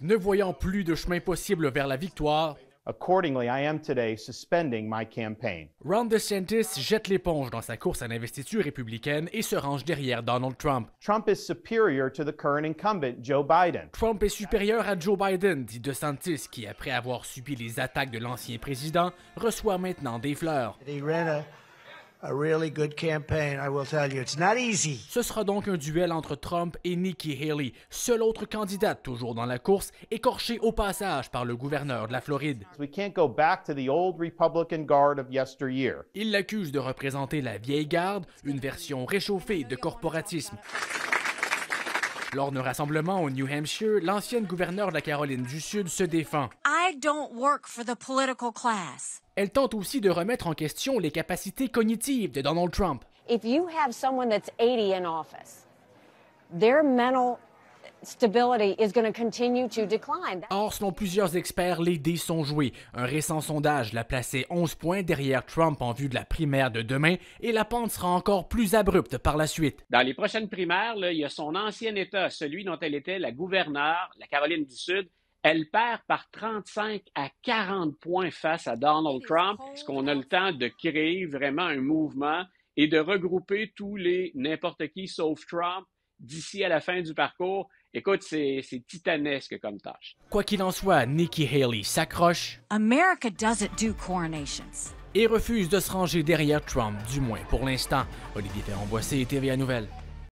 ne voyant plus de chemin possible vers la victoire, Accordingly, Ron DeSantis jette l'éponge dans sa course à l'investiture républicaine et se range derrière Donald Trump. Trump est supérieur à Joe Biden, dit DeSantis, qui après avoir subi les attaques de l'ancien président, reçoit maintenant des fleurs. Ce sera donc un duel entre Trump et Nikki Haley, seule autre candidate toujours dans la course, écorchée au passage par le gouverneur de la Floride. Il l'accuse de représenter la vieille garde, une version réchauffée de corporatisme. Lors d'un rassemblement au New Hampshire, l'ancienne gouverneure de la Caroline du Sud se défend. Elle tente aussi de remettre en question les capacités cognitives de Donald Trump. If you have someone that's 80 in office, Or, selon plusieurs experts, les dés sont joués. Un récent sondage la placé 11 points derrière Trump en vue de la primaire de demain et la pente sera encore plus abrupte par la suite. Dans les prochaines primaires, il y a son ancien État, celui dont elle était la gouverneure, la Caroline du Sud, elle perd par 35 à 40 points face à Donald Trump. Est-ce qu'on a le temps de créer vraiment un mouvement et de regrouper tous les n'importe qui sauf Trump d'ici à la fin du parcours? Écoute, c'est titanesque comme tâche. Quoi qu'il en soit, Nikki Haley s'accroche. America doesn't do coronations. Et refuse de se ranger derrière Trump, du moins pour l'instant. Olivier ferrand boissé TVA Nouvelle.